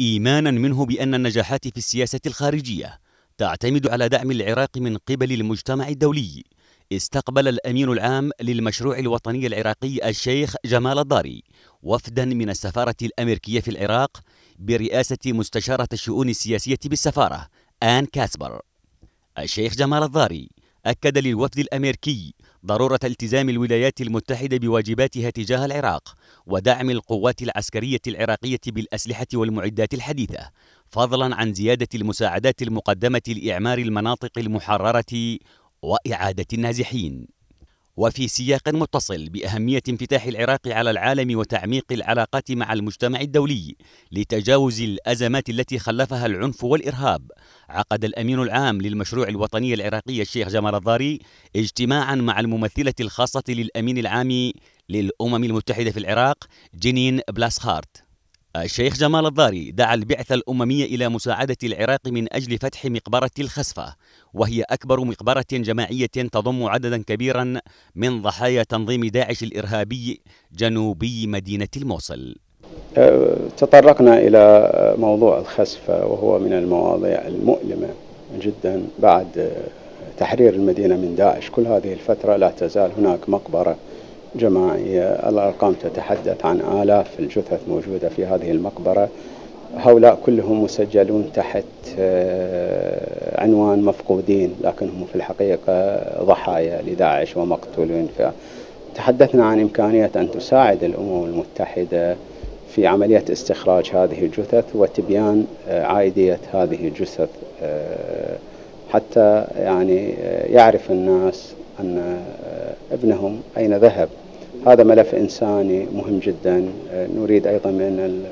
ايمانا منه بان النجاحات في السياسه الخارجيه تعتمد على دعم العراق من قبل المجتمع الدولي استقبل الامين العام للمشروع الوطني العراقي الشيخ جمال الضاري وفدا من السفاره الامريكيه في العراق برئاسه مستشاره الشؤون السياسيه بالسفاره ان كاسبر الشيخ جمال الضاري أكد للوفد الأمريكي ضرورة التزام الولايات المتحدة بواجباتها تجاه العراق ودعم القوات العسكرية العراقية بالأسلحة والمعدات الحديثة فضلا عن زيادة المساعدات المقدمة لإعمار المناطق المحررة وإعادة النازحين وفي سياق متصل باهميه انفتاح العراق على العالم وتعميق العلاقات مع المجتمع الدولي لتجاوز الازمات التي خلفها العنف والارهاب عقد الامين العام للمشروع الوطني العراقي الشيخ جمال الضاري اجتماعا مع الممثله الخاصه للامين العام للامم المتحده في العراق جنين بلاسخارت الشيخ آه، جمال الضاري دعا البعثة الأممية إلى مساعدة العراق من أجل فتح مقبرة الخسفة وهي أكبر مقبرة جماعية تضم عددا كبيرا من ضحايا تنظيم داعش الإرهابي جنوبي مدينة الموصل آه، تطرقنا إلى موضوع الخسفة وهو من المواضيع المؤلمة جدا بعد تحرير المدينة من داعش كل هذه الفترة لا تزال هناك مقبرة جماعية الأرقام تتحدث عن آلاف الجثث موجودة في هذه المقبرة هؤلاء كلهم مسجلون تحت آه، عنوان مفقودين لكنهم في الحقيقة ضحايا لداعش ومقتولين تحدثنا عن إمكانية أن تساعد الأمم المتحدة في عملية استخراج هذه الجثث وتبيان آه، عائدية هذه الجثث آه، حتى يعني يعرف الناس أن ابنهم أين ذهب هذا ملف إنساني مهم جدا آه، نريد أيضا من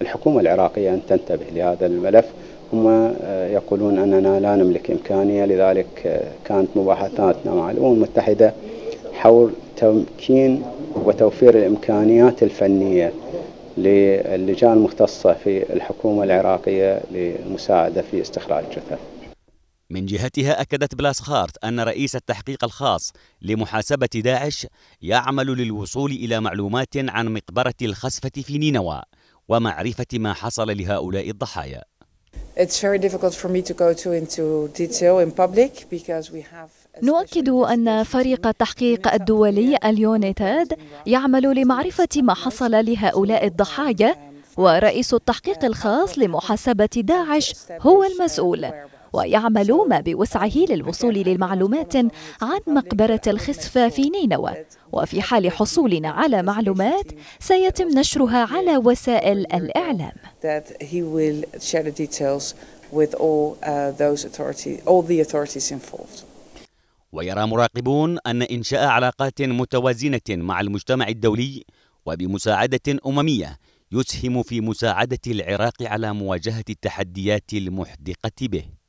الحكومة العراقية أن تنتبه لهذا الملف هم آه، يقولون أننا لا نملك إمكانية لذلك آه، كانت مباحثاتنا مع الأمم المتحدة حول تمكين وتوفير الإمكانيات الفنية للجان المختصة في الحكومة العراقية للمساعدة في استخراج جثث من جهتها أكدت بلاسخارت أن رئيس التحقيق الخاص لمحاسبة داعش يعمل للوصول إلى معلومات عن مقبرة الخسفة في نينوى ومعرفة ما حصل لهؤلاء الضحايا نؤكد أن فريق التحقيق الدولي اليونيتاد يعمل لمعرفة ما حصل لهؤلاء الضحايا ورئيس التحقيق الخاص لمحاسبة داعش هو المسؤول ويعمل ما بوسعه للوصول للمعلومات عن مقبرة الخسفة في نينوى وفي حال حصولنا على معلومات سيتم نشرها على وسائل الإعلام uh, ويرى مراقبون أن إنشاء علاقات متوازنة مع المجتمع الدولي وبمساعدة أممية يسهم في مساعدة العراق على مواجهة التحديات المحدقة به